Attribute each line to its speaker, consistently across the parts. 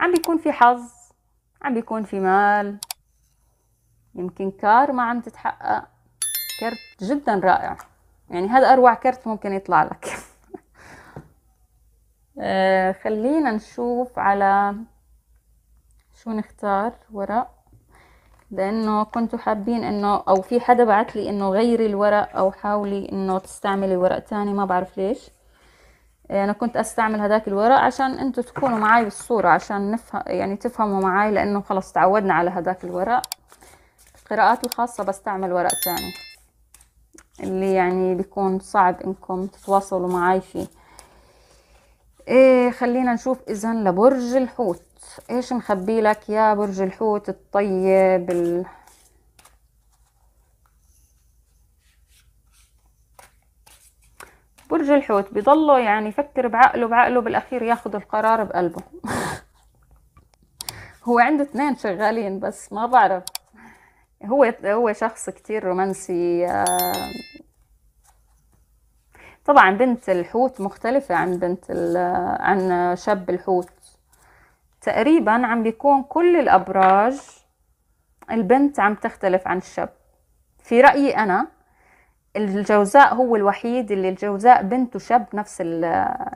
Speaker 1: عم بيكون في حظ عم بيكون في مال يمكن كار ما عم تتحقق كرت جدا رائع يعني هذا اروع كرت ممكن يطلع لك آه خلينا نشوف على شو نختار ورق لانه كنتوا حابين انه او في حدا بعت لي انه غيري الورق او حاولي انه تستعملي ورق تاني ما بعرف ليش إيه، انا كنت استعمل هذاك الورق عشان انتم تكونوا معاي بالصورة عشان نفهم يعني تفهموا معاي لانه خلص تعودنا على هذاك الورق القراءات الخاصة بستعمل ورق تاني اللي يعني بيكون صعب انكم تتواصلوا معاي فيه إيه خلينا نشوف اذا لبرج الحوت ايش مخبي لك يا برج الحوت الطيب برج الحوت بيضله يعني يفكر بعقله بعقله بالاخير ياخذ القرار بقلبه هو عنده اثنين شغالين بس ما بعرف هو هو شخص كتير رومانسي آه، طبعا بنت الحوت مختلفة عن بنت عن شاب الحوت تقريبا عم بيكون كل الأبراج البنت عم تختلف عن الشاب في رأيي أنا الجوزاء هو الوحيد اللي الجوزاء بنت وشاب نفس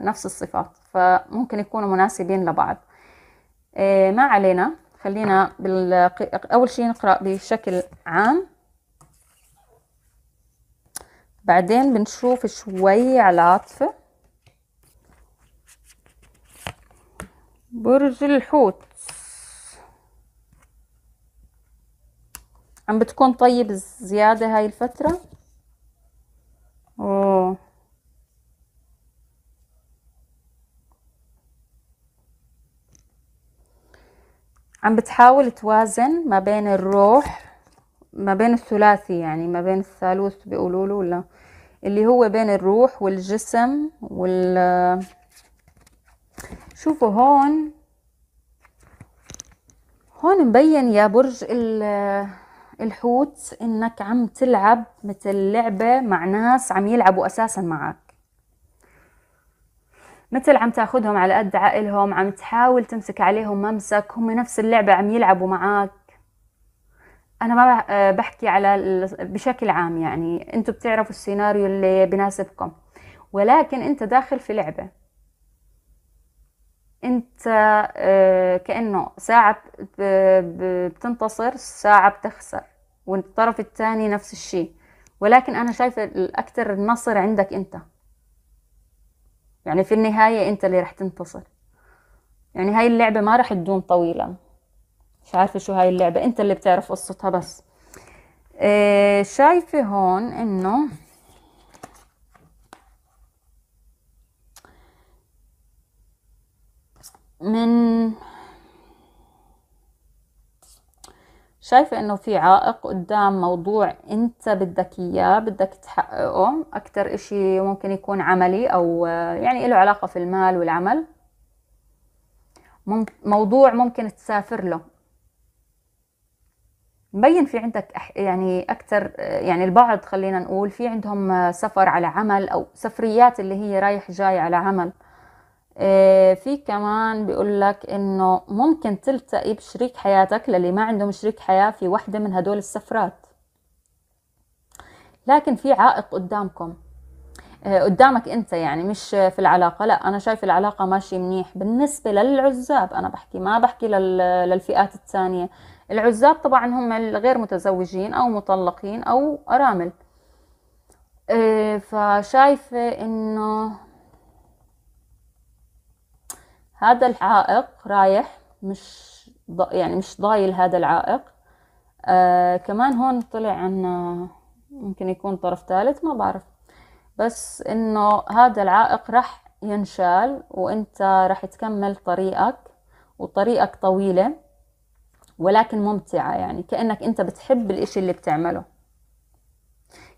Speaker 1: نفس الصفات فممكن يكونوا مناسبين لبعض إيه، ما علينا خلينا أول شيء نقرأ بشكل عام بعدين بنشوف شوي على عطفة. برج الحوت عم بتكون طيب زيادة هاي الفترة اوه عم بتحاول توازن ما بين الروح ما بين الثلاثي يعني ما بين الثالوث بيقولوا له ولا اللي هو بين الروح والجسم وال شوفوا هون هون مبين يا برج ال الحوت انك عم تلعب مثل لعبة مع ناس عم يلعبوا اساسا معك مثل عم تاخدهم على قد عقلهم عم تحاول تمسك عليهم ممسك هم نفس اللعبة عم يلعبوا معك أنا ما آه، بحكي على بشكل عام يعني أنتوا بتعرفوا السيناريو اللي بناسبكم ولكن أنت داخل في لعبة انت آه، كانه ساعه بتنتصر ساعه بتخسر والطرف الثاني نفس الشيء ولكن انا شايفه الاكثر النصر عندك انت يعني في النهايه انت اللي رح تنتصر يعني هاي اللعبه ما رح تدوم طويلا مش عارفه شو هاي اللعبه انت اللي بتعرف قصتها بس آه، شايفه هون انه من شايفة انه في عائق قدام موضوع انت بدك اياه بدك تحققه اكتر اشي ممكن يكون عملي او يعني له علاقة في المال والعمل موضوع ممكن تسافر له مبين في عندك يعني اكتر يعني البعض خلينا نقول في عندهم سفر على عمل او سفريات اللي هي رايح جاي على عمل آه، في كمان بيقول لك انه ممكن تلتقي بشريك حياتك للي ما عندهم شريك حياة في وحدة من هدول السفرات لكن في عائق قدامكم آه، قدامك انت يعني مش في العلاقة لا انا شايف العلاقة ماشي منيح بالنسبة للعزاب انا بحكي ما بحكي للفئات الثانية العزاب طبعا هم الغير متزوجين او مطلقين او ارامل آه، فشايفة انه هذا العائق رايح مش يعني مش ضايل هذا العائق آه كمان هون طلع عنا ممكن يكون طرف ثالث ما بعرف بس انه هذا العائق رح ينشال وانت رح تكمل طريقك وطريقك طويلة ولكن ممتعة يعني كأنك انت بتحب الاشي اللي بتعمله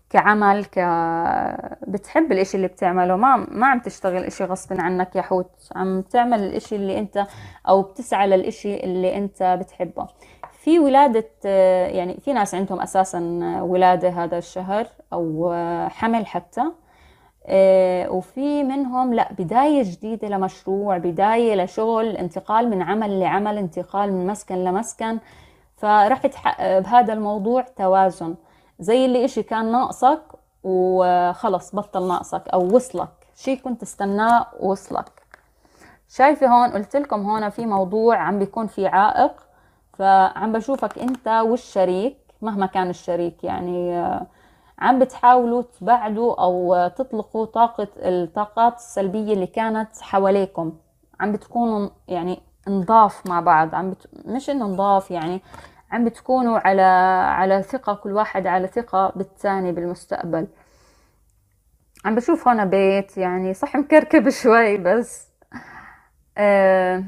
Speaker 1: كعمل ك بتحب الإشي اللي بتعمله ما ما عم تشتغل إشي غصب عنك يا حوت عم تعمل الإشي اللي أنت أو بتسعى للإشي اللي أنت بتحبه في ولادة يعني في ناس عندهم أساسا ولادة هذا الشهر أو حمل حتى آه، وفي منهم لا بداية جديدة لمشروع بداية لشغل انتقال من عمل لعمل انتقال من مسكن لمسكن فرح تحقق بهذا الموضوع توازن زي اللي إشي كان ناقصك وخلص بطل ناقصك أو وصلك شي كنت استناه وصلك شايفة هون قلت لكم هون في موضوع عم بيكون في عائق فعم بشوفك أنت والشريك مهما كان الشريك يعني آه، عم بتحاولوا تبعدوا أو تطلقوا طاقة الطاقات السلبية اللي كانت حواليكم عم بتكونوا يعني نضاف مع بعض عم بت... مش انه نضاف يعني عم بتكونوا على على ثقة كل واحد على ثقة بالثاني بالمستقبل عم بشوف هنا بيت يعني صح مكركب شوي بس آه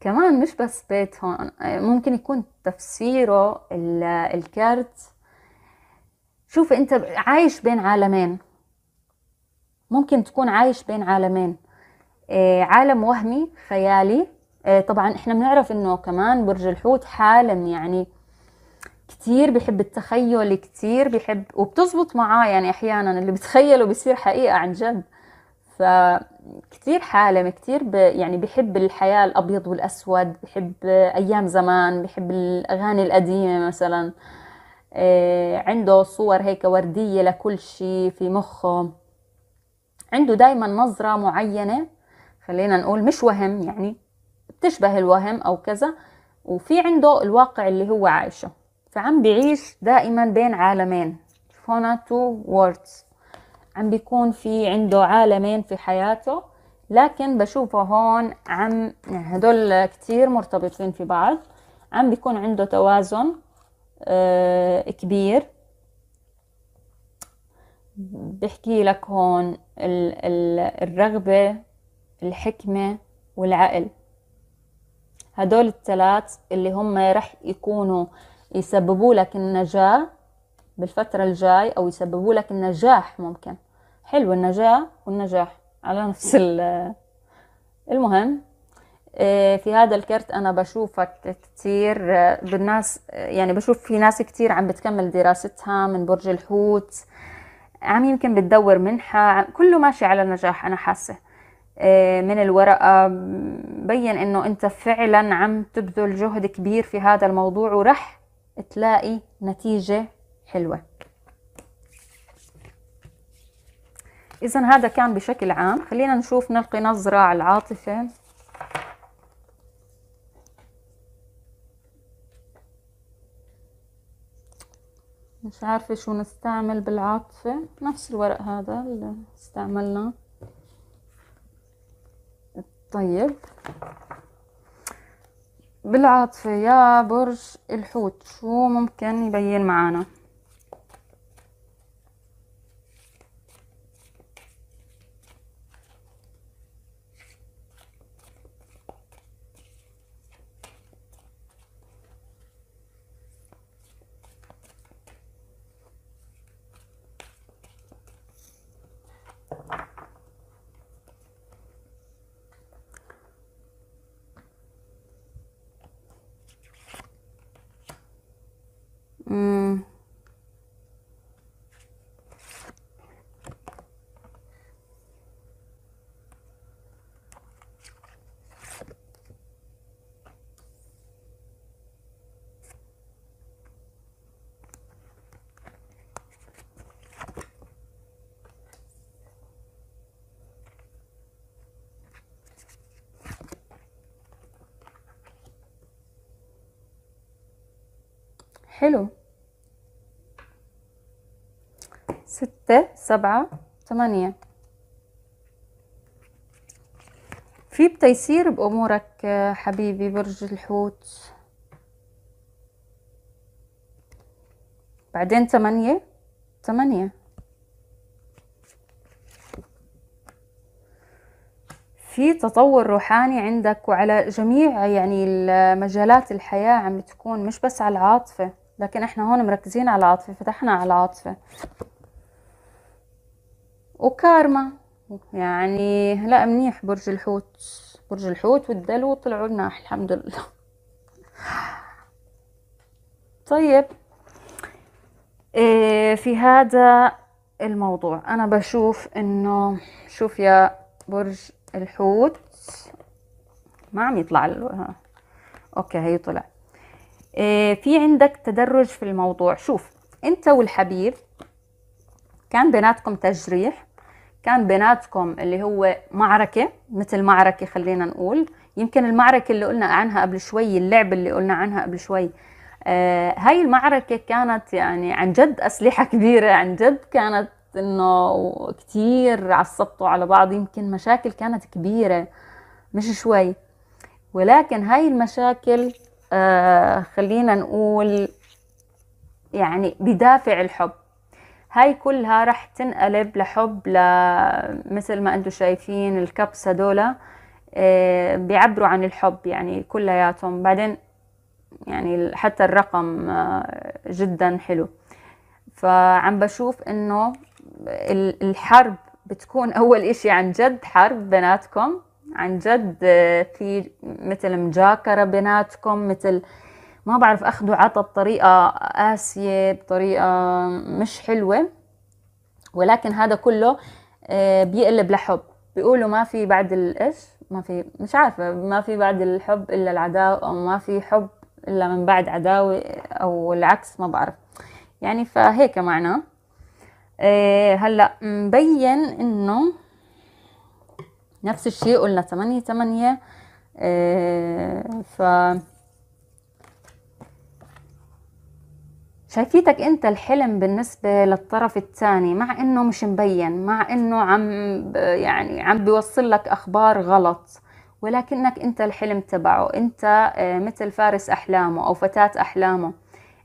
Speaker 1: كمان مش بس بيت هون آه، ممكن يكون تفسيره الكارت شوف انت عايش بين عالمين ممكن تكون عايش بين عالمين آه عالم وهمي خيالي آه، طبعا احنا بنعرف انه كمان برج الحوت حالم يعني كتير بحب التخيل كتير بحب وبتزبط معاه يعني احيانا اللي بتخيله بيصير حقيقة عن جد فكتير حالم كتير ب... يعني بحب الحياة الأبيض والأسود بحب أيام زمان بحب الأغاني القديمة مثلا آه، عنده صور هيك وردية لكل شيء في مخه عنده دايما نظرة معينة خلينا نقول مش وهم يعني بتشبه الوهم أو كذا وفي عنده الواقع اللي هو عايشه فعم بيعيش دائما بين عالمين هنا تو ووردز عم بيكون في عنده عالمين في حياته لكن بشوفه هون عم يعني هدول كتير مرتبطين في بعض عم بيكون عنده توازن آه، كبير بحكي لك هون الرغبة الحكمة والعقل هدول الثلاث اللي هم رح يكونوا يسببوا لك النجاة بالفترة الجاي أو يسببوا لك النجاح ممكن حلو النجاة والنجاح على نفس المهم آه، في هذا الكرت أنا بشوفك كتير آه، بالناس آه، يعني بشوف في ناس كتير عم بتكمل دراستها من برج الحوت عم يمكن بتدور منحة كله ماشي على النجاح أنا حاسة آه، من الورقة بين انه انت فعلا عم تبذل جهد كبير في هذا الموضوع ورح تلاقي نتيجة حلوة اذا هذا كان بشكل عام خلينا نشوف نلقي نظرة على العاطفة مش عارفة شو نستعمل بالعاطفة نفس الورق هذا اللي استعملناه طيب بالعاطفة يا برج الحوت شو ممكن يبين معانا حلو ستة سبعة ثمانية في بتيسير بأمورك حبيبي برج الحوت بعدين ثمانية ثمانية في تطور روحاني عندك وعلى جميع يعني مجالات الحياة عم تكون مش بس على العاطفة لكن احنا هون مركزين على العاطفة فتحنا على العاطفة وكارما يعني لا منيح برج الحوت برج الحوت والدلو طلعوا لنا الحمد لله طيب إيه، في هذا الموضوع انا بشوف انه شوف يا برج الحوت ما عم يطلع له اوكي هي طلع آه، في عندك تدرج في الموضوع شوف انت والحبيب كان بيناتكم تجريح كان بيناتكم اللي هو معركة مثل معركة خلينا نقول يمكن المعركة اللي قلنا عنها قبل شوي اللعب اللي قلنا عنها قبل شوي آه هاي المعركة كانت يعني عن جد أسلحة كبيرة عن جد كانت إنه كتير عصبتوا على بعض يمكن مشاكل كانت كبيرة مش شوي ولكن هاي المشاكل آه خلينا نقول يعني بدافع الحب هاي كلها رح تنقلب لحب مثل ما انتم شايفين الكبس هدولا آه، بيعبروا عن الحب يعني كلياتهم بعدين يعني حتى الرقم آه، جدا حلو فعم بشوف انه الحرب بتكون اول اشي عن جد حرب بيناتكم عن جد آه، في مثل مجاكرة بيناتكم مثل ما بعرف أخذوا عطى بطريقة قاسية بطريقة مش حلوة ولكن هذا كله آه، بيقلب لحب بيقولوا ما في بعد الإيش ما في مش عارفة ما في بعد الحب إلا العداوة أو ما في حب إلا من بعد عداوة أو العكس ما بعرف يعني فهيك معناه آه، هلا مبين إنه نفس الشيء قلنا تمانية تمانية آه، ف شايفيتك انت الحلم بالنسبة للطرف الثاني مع انه مش مبين مع انه عم يعني عم بيوصل لك اخبار غلط ولكنك انت الحلم تبعه انت آه، مثل فارس احلامه او فتاة احلامه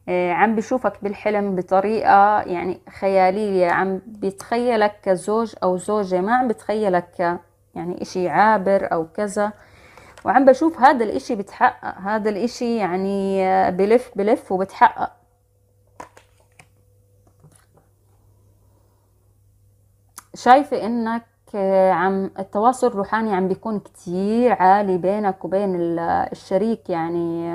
Speaker 1: آه، عم بشوفك بالحلم بطريقة يعني خيالية عم بيتخيلك كزوج او زوجة ما عم بتخيلك يعني إشي عابر أو كذا وعم بشوف هذا الإشي بتحقق هذا الإشي يعني آه، بلف بلف وبتحقق شايفة إنك آه، عم التواصل الروحاني عم بيكون كتير عالي بينك وبين آه، الشريك يعني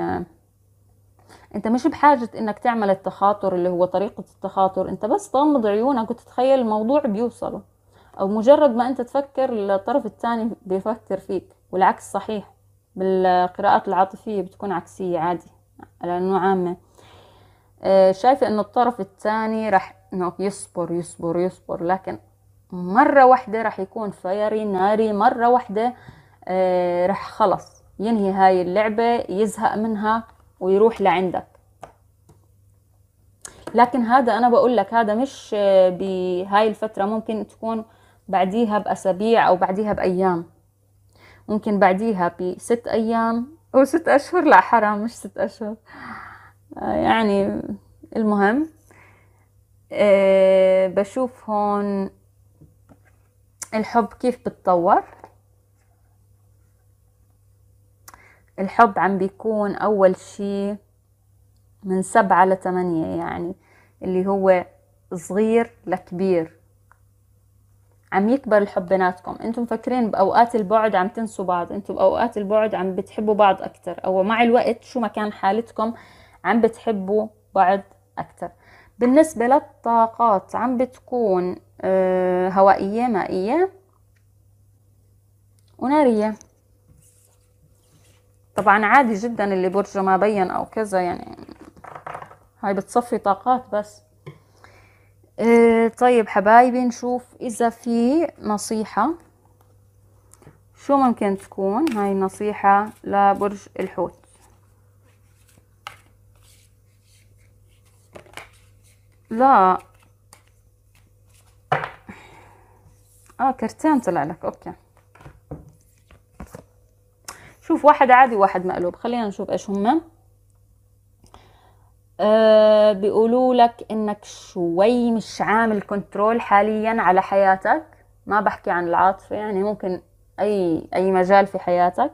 Speaker 1: انت مش بحاجة انك تعمل التخاطر اللي هو طريقة التخاطر انت بس تغمض عيونك وتتخيل الموضوع بيوصله أو مجرد ما أنت تفكر الطرف الثاني بيفكر فيك والعكس صحيح بالقراءات العاطفية بتكون عكسية عادي لأنه عامة آه، شايفة أنه الطرف الثاني رح إنه يصبر يصبر يصبر لكن مرة واحدة رح يكون فيري ناري مرة واحدة آه، رح خلص ينهي هاي اللعبة يزهق منها ويروح لعندك لكن هذا أنا بقول لك هذا مش آه، بهاي الفترة ممكن تكون بعديها بأسابيع أو بعديها بأيام ممكن بعديها بست أيام أو ست أشهر لا حرام مش ست أشهر آه، يعني المهم آه، بشوف هون الحب كيف بتطور الحب عم بيكون أول شي من سبعة لثمانية يعني اللي هو صغير لكبير عم يكبر الحب بيناتكم انتم مفكرين باوقات البعد عم تنسوا بعض انتم باوقات البعد عم بتحبوا بعض اكثر او مع الوقت شو ما كان حالتكم عم بتحبوا بعض اكثر بالنسبه للطاقات عم بتكون آه، هوائيه مائيه وناريه طبعا عادي جدا اللي برجه ما بين او كذا يعني هاي بتصفي طاقات بس آه، طيب حبايبي نشوف اذا في نصيحة شو ممكن تكون هاي النصيحة لبرج الحوت لا اه كرتين طلع لك اوكي شوف واحد عادي واحد مقلوب خلينا نشوف ايش هما آه، بيقولوا لك انك شوي مش عامل كنترول حاليا على حياتك ما بحكي عن العاطفة يعني ممكن اي اي مجال في حياتك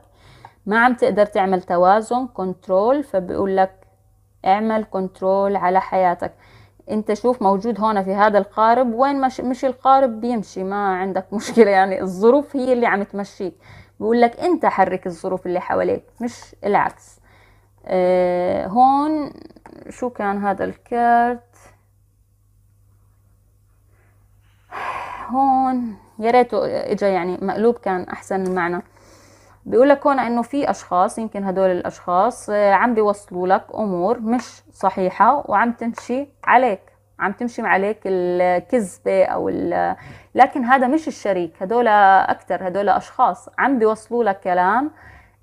Speaker 1: ما عم تقدر تعمل توازن كنترول فبيقول لك اعمل كنترول على حياتك انت شوف موجود هون في هذا القارب وين مش, مش القارب بيمشي ما عندك مشكلة يعني الظروف هي اللي عم تمشيك بيقول لك انت حرك الظروف اللي حواليك مش العكس أه هون شو كان هذا الكارت هون يا ريته اجى يعني مقلوب كان احسن المعنى بيقول لك هون انه في اشخاص يمكن هدول الاشخاص آه، عم بيوصلوا لك امور مش صحيحه وعم تمشي عليك عم تمشي عليك الكذبه او ال... لكن هذا مش الشريك هدول اكثر هدول اشخاص عم بيوصلوا لك كلام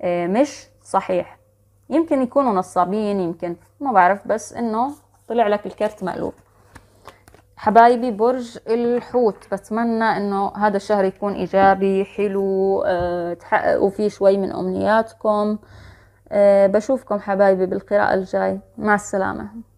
Speaker 1: آه، مش صحيح يمكن يكونوا نصابين يمكن ما بعرف بس انه طلع لك الكرت مقلوب حبايبي برج الحوت بتمنى انه هذا الشهر يكون ايجابي حلو أه تحققوا فيه شوي من امنياتكم أه بشوفكم حبايبي بالقراءة الجاي مع السلامة